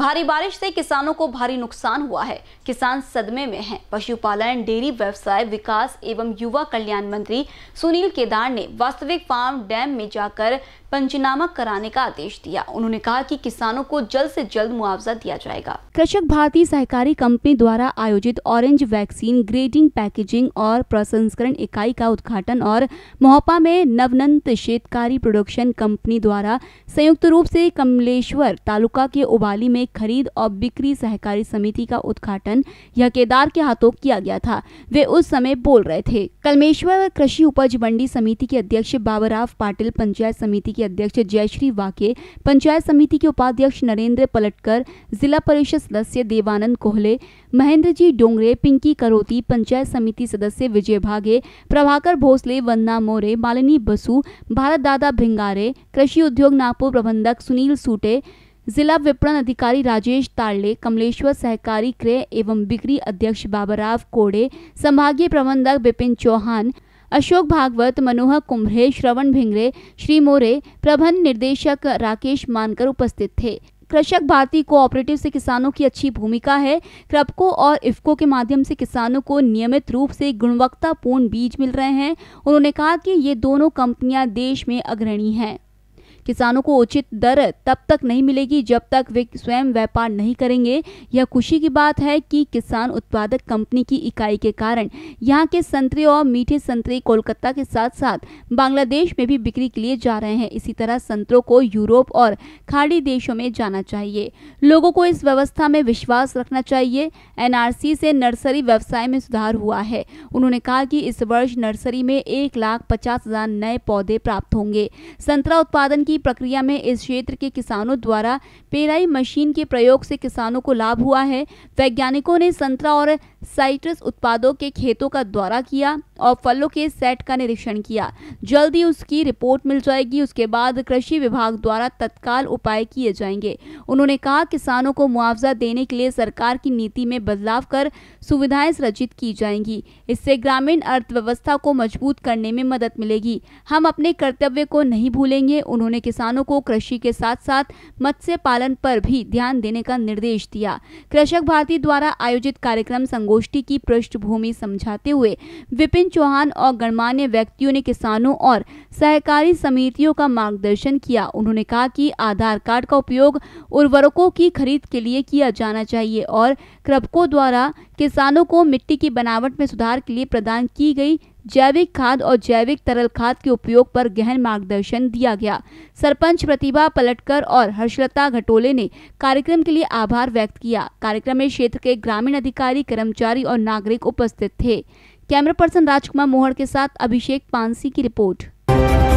भारी बारिश से किसानों को भारी नुकसान हुआ है किसान सदमे में हैं। पशुपालन डेयरी व्यवसाय विकास एवं युवा कल्याण मंत्री सुनील केदार ने वास्तविक फार्म डैम में जाकर पंचनामा कराने का आदेश दिया उन्होंने कहा कि किसानों को जल्द से जल्द मुआवजा दिया जाएगा कृषक भारतीय सहकारी कंपनी द्वारा आयोजित ऑरेंज वैक्सीन ग्रेडिंग पैकेजिंग और प्रसंस्करण इकाई का उद्घाटन और मोहपा में नवनंत शेतकारी प्रोडक्शन कंपनी द्वारा संयुक्त रूप से कमलेश्वर तालुका के उबाली में खरीद और बिक्री सहकारी समिति का उद्घाटन यह केदार के हाथों किया गया था वे उस समय बोल रहे थे कलमेश्वर कृषि उपज मंडी समिति के अध्यक्ष बाबराव पाटिल पंचायत समिति के अध्यक्ष जयश्री वाके पंचायत समिति के उपाध्यक्ष नरेंद्र पलटकर जिला परिषद सदस्य देवानंद कोहले महेंद्र जी डोंगरे पिंकी करोती पंचायत समिति सदस्य विजय भागे प्रभाकर भोसले वंदना मोरे मालिनी बसु भारत दादा भिंगारे कृषि उद्योग नागपुर प्रबंधक सुनील सूटे जिला विपणन अधिकारी राजेश ताल्ले कमलेश्वर सहकारी क्रय एवं बिक्री अध्यक्ष बाबाराव कोड़े संभागीय प्रबंधक बिपिन चौहान अशोक भागवत मनोहर कुम्भरे श्रवण भिंगरे श्री मोरे प्रबंध निर्देशक राकेश मानकर उपस्थित थे कृषक भारती कोऑपरेटिव से किसानों की अच्छी भूमिका है क्रपको और इफको के माध्यम से किसानों को नियमित रूप से गुणवत्तापूर्ण बीज मिल रहे हैं उन्होंने कहा कि ये दोनों कंपनियां देश में अग्रणी हैं किसानों को उचित दर तब तक नहीं मिलेगी जब तक वे स्वयं व्यापार नहीं करेंगे यह खुशी की बात है कि किसान उत्पादक कंपनी की इकाई के कारण यहाँ के संतरे और मीठे संतरे कोलकाता के साथ साथ बांग्लादेश में भी बिक्री के लिए जा रहे हैं इसी तरह संतरों को यूरोप और खाड़ी देशों में जाना चाहिए लोगों को इस व्यवस्था में विश्वास रखना चाहिए एनआरसी से नर्सरी व्यवसाय में सुधार हुआ है उन्होंने कहा कि इस वर्ष नर्सरी में एक लाख पचास हजार नए पौधे प्राप्त होंगे संतरा उत्पादन की प्रक्रिया में इस क्षेत्र के किसानों द्वारा पेराई मशीन के प्रयोग से किसानों को लाभ हुआ है वैज्ञानिकों ने संतरा और साइट्रस उत्पादों के खेतों का दौरा किया और फलों के सेट का निरीक्षण किया जल्द ही उसकी रिपोर्ट मिल जाएगी उसके बाद कृषि विभाग द्वारा तत्काल उपाय किए जाएंगे उन्होंने कहा किसानों को मुआवजा देने के लिए सरकार की नीति में बदलाव कर सुविधाएं सृजित की जाएंगी इससे ग्रामीण अर्थव्यवस्था को मजबूत करने में मदद मिलेगी हम अपने कर्तव्य को नहीं भूलेंगे उन्होंने किसानों को कृषि के साथ साथ मत्स्य पालन पर भी ध्यान देने का निर्देश दिया कृषक भारती द्वारा आयोजित कार्यक्रम संगोष्ठी की पृष्ठभूमि समझाते हुए विपिन चौहान और गणमान्य व्यक्तियों ने किसानों और सहकारी समितियों का मार्गदर्शन किया उन्होंने कहा कि आधार कार्ड का उपयोग उर्वरकों की खरीद के लिए किया जाना चाहिए और क्रबको द्वारा किसानों को मिट्टी की बनावट में सुधार के लिए प्रदान की गई जैविक खाद और जैविक तरल खाद के उपयोग पर गहन मार्गदर्शन दिया गया सरपंच प्रतिभा पलटकर और हर्षलता घटोले ने कार्यक्रम के लिए आभार व्यक्त किया कार्यक्रम में क्षेत्र के ग्रामीण अधिकारी कर्मचारी और नागरिक उपस्थित थे कैमरा पर्सन राजकुमार मोहर के साथ अभिषेक पानसी की रिपोर्ट